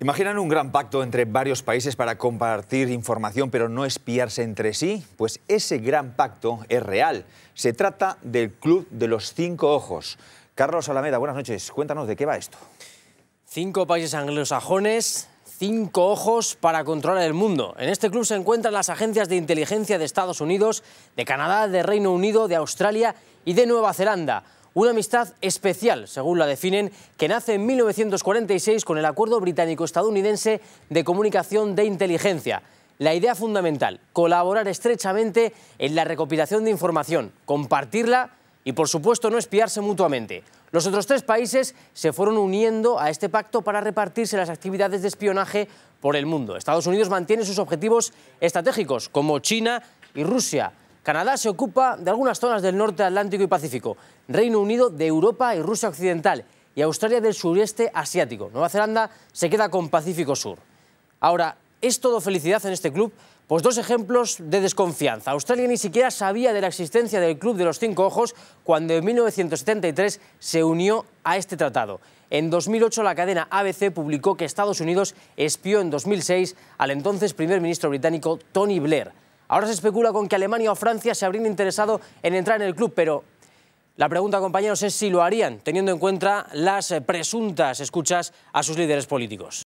¿Imaginan un gran pacto entre varios países para compartir información pero no espiarse entre sí? Pues ese gran pacto es real. Se trata del Club de los Cinco Ojos. Carlos Alameda, buenas noches. Cuéntanos de qué va esto. Cinco países anglosajones, cinco ojos para controlar el mundo. En este club se encuentran las agencias de inteligencia de Estados Unidos, de Canadá, de Reino Unido, de Australia y de Nueva Zelanda. Una amistad especial, según la definen, que nace en 1946 con el Acuerdo Británico-Estadounidense de Comunicación de Inteligencia. La idea fundamental, colaborar estrechamente en la recopilación de información, compartirla y, por supuesto, no espiarse mutuamente. Los otros tres países se fueron uniendo a este pacto para repartirse las actividades de espionaje por el mundo. Estados Unidos mantiene sus objetivos estratégicos, como China y Rusia. Canadá se ocupa de algunas zonas del norte Atlántico y Pacífico, Reino Unido de Europa y Rusia Occidental y Australia del sureste asiático. Nueva Zelanda se queda con Pacífico Sur. Ahora, ¿es todo felicidad en este club? Pues dos ejemplos de desconfianza. Australia ni siquiera sabía de la existencia del Club de los Cinco Ojos cuando en 1973 se unió a este tratado. En 2008 la cadena ABC publicó que Estados Unidos espió en 2006 al entonces primer ministro británico Tony Blair. Ahora se especula con que Alemania o Francia se habrían interesado en entrar en el club, pero la pregunta, compañeros, es si lo harían, teniendo en cuenta las presuntas escuchas a sus líderes políticos.